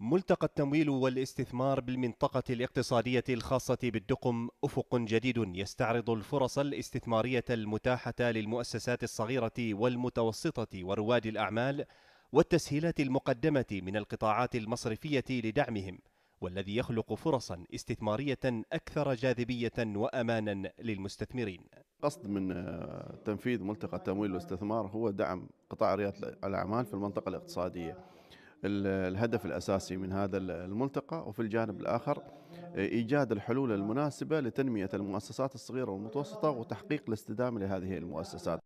ملتقى التمويل والاستثمار بالمنطقة الاقتصادية الخاصة بالدقم أفق جديد يستعرض الفرص الاستثمارية المتاحة للمؤسسات الصغيرة والمتوسطة ورواد الأعمال والتسهيلات المقدمة من القطاعات المصرفية لدعمهم والذي يخلق فرصا استثمارية أكثر جاذبية وأمانا للمستثمرين قصد من آه، تنفيذ ملتقى التمويل والاستثمار هو دعم قطاع ريادة الأعمال في المنطقة الاقتصادية الهدف الاساسي من هذا الملتقى وفي الجانب الاخر ايجاد الحلول المناسبه لتنميه المؤسسات الصغيره والمتوسطه وتحقيق الاستدامه لهذه المؤسسات.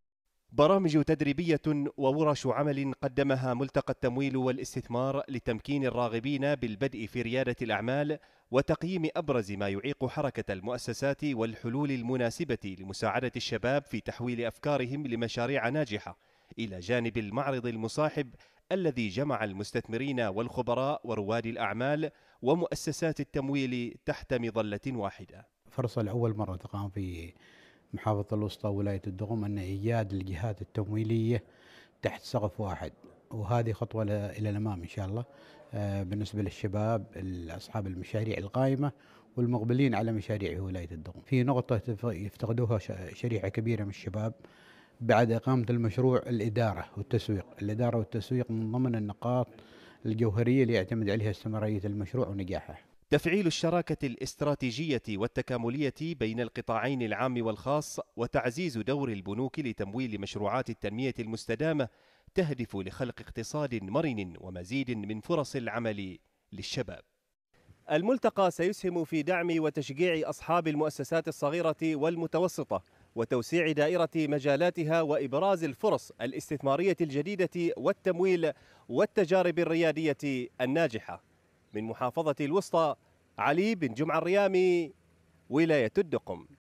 برامج تدريبيه وورش عمل قدمها ملتقى التمويل والاستثمار لتمكين الراغبين بالبدء في رياده الاعمال وتقييم ابرز ما يعيق حركه المؤسسات والحلول المناسبه لمساعده الشباب في تحويل افكارهم لمشاريع ناجحه. إلى جانب المعرض المصاحب الذي جمع المستثمرين والخبراء ورواد الأعمال ومؤسسات التمويل تحت مظلة واحدة فرصة لأول مرة تقام في محافظة الوسطى ولاية الدغم أن إيجاد الجهات التمويلية تحت سقف واحد وهذه خطوة إلى الأمام إن شاء الله آه، بالنسبة للشباب أصحاب المشاريع القائمة والمقبلين على مشاريع ولاية الدغم في نقطة يفتقدوها شريحة كبيرة من الشباب بعد إقامة المشروع الإدارة والتسويق الإدارة والتسويق من ضمن النقاط الجوهرية اللي يعتمد عليها استمرارية المشروع ونجاحه تفعيل الشراكة الاستراتيجية والتكاملية بين القطاعين العام والخاص وتعزيز دور البنوك لتمويل مشروعات التنمية المستدامة تهدف لخلق اقتصاد مرن ومزيد من فرص العمل للشباب. الملتقى سيسهم في دعم وتشجيع أصحاب المؤسسات الصغيرة والمتوسطة وتوسيع دائرة مجالاتها وإبراز الفرص الاستثمارية الجديدة والتمويل والتجارب الريادية الناجحة من محافظة الوسطى علي بن جمعة الريامي ولاية الدقم